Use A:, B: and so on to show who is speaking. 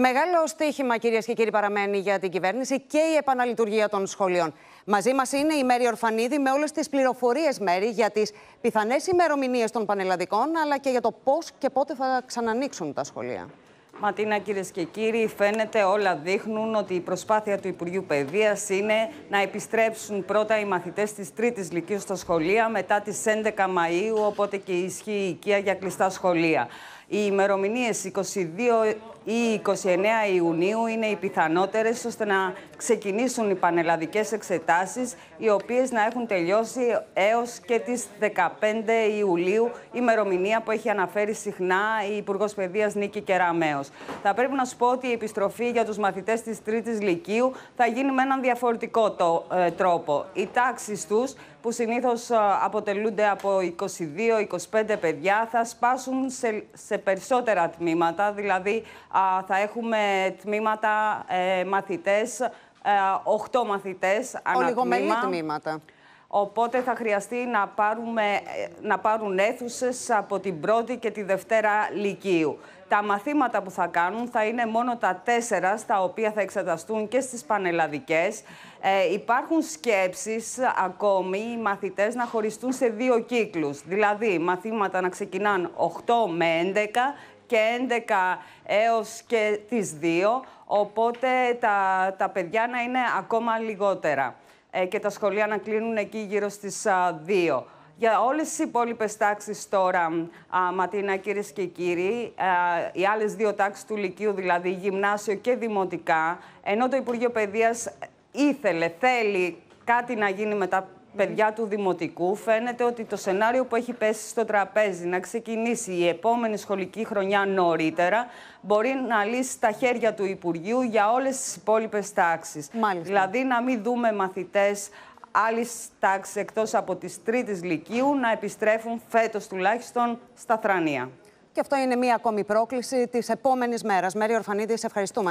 A: Μεγάλο στίχημα κυρίες και κύριοι, παραμένει για την κυβέρνηση και η επαναλειτουργία των σχολείων. Μαζί μας είναι η Μέρη Ορφανίδη με όλες τις πληροφορίες, Μέρη, για τις πιθανές ημερομηνίες των πανελλαδικών, αλλά και για το πώς και πότε θα ξανανοίξουν τα σχολεία.
B: Ματίνα, κυρίες και κύριοι, φαίνεται όλα δείχνουν ότι η προσπάθεια του Υπουργείου Παιδείας είναι να επιστρέψουν πρώτα οι μαθητές της Τρίτης Λυκείου στα σχολεία μετά τις 11 Μαου, οπότε και ισχύει η οικία για κλειστά σχολεία. Οι ημερομηνίες 22 ή 29 Ιουνίου είναι οι πιθανότερες ώστε να ξεκινήσουν οι πανελλαδικές εξετάσεις, οι οποίες να έχουν τελειώσει έως και τις 15 Ιουλίου, ημερομηνία που έχει αναφέρει συχνά η Υπουργός Παιδείας Νίκη Κεραμέο. Θα πρέπει να σου πω ότι η επιστροφή για τους μαθητές της Τρίτης Λυκείου θα γίνει με έναν διαφορετικό ε, τρόπο. Οι τάξεις τους, που συνήθως ε, αποτελούνται από 22-25 παιδιά, θα σπάσουν σε, περισσότερα τμήματα. Δηλαδή, θα έχουμε τμήματα ε, μαθητές, 8 ε, μαθητές ανά τμήμα. τμήματα. Οπότε θα χρειαστεί να, πάρουμε, ε, να πάρουν αίθουσες από την πρώτη και τη δευτέρα Λυκείου. Τα μαθήματα που θα κάνουν θα είναι μόνο τα τέσσερα, στα οποία θα εξεταστούν και στις πανελλαδικές. Ε, υπάρχουν σκέψεις ακόμη οι μαθητές να χωριστούν σε δύο κύκλους. Δηλαδή, μαθήματα να ξεκινάν 8 με 11 και 11 έως και τις 2, οπότε τα, τα παιδιά να είναι ακόμα λιγότερα. Ε, και τα σχολεία να κλείνουν εκεί γύρω στις 2. Για όλες τις υπόλοιπες τάξεις τώρα, Ματίνα, κύριε και κύριοι, οι άλλες δύο τάξεις του Λυκείου, δηλαδή γυμνάσιο και δημοτικά, ενώ το Υπουργείο Παιδείας ήθελε, θέλει κάτι να γίνει με τα παιδιά του Δημοτικού, φαίνεται ότι το σενάριο που έχει πέσει στο τραπέζι να ξεκινήσει η επόμενη σχολική χρονιά νωρίτερα μπορεί να λύσει τα χέρια του Υπουργείου για όλες τις υπόλοιπες τάξεις. Δηλαδή να μην δούμε μαθητές άλλης τάξης εκτός από τις τρίτης λυκείου να επιστρέφουν φέτος τουλάχιστον στα θρανία.
A: Και αυτό είναι μία ακόμη πρόκληση της επόμενης μέρας. Μέρη Ορφανίδη, ευχαριστούμε.